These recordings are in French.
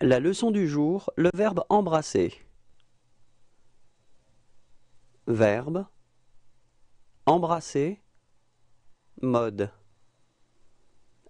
La leçon du jour, le verbe embrasser. Verbe embrasser mode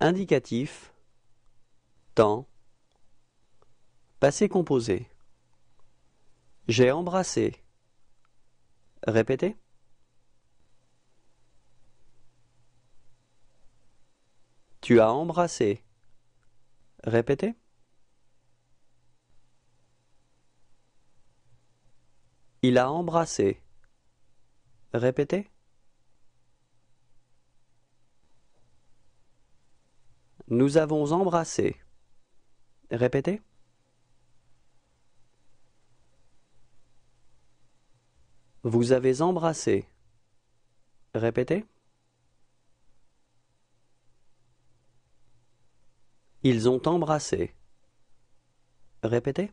indicatif temps passé composé J'ai embrassé Répétez Tu as embrassé Répétez Il a embrassé. Répétez. Nous avons embrassé. Répétez. Vous avez embrassé. Répétez. Ils ont embrassé. Répétez.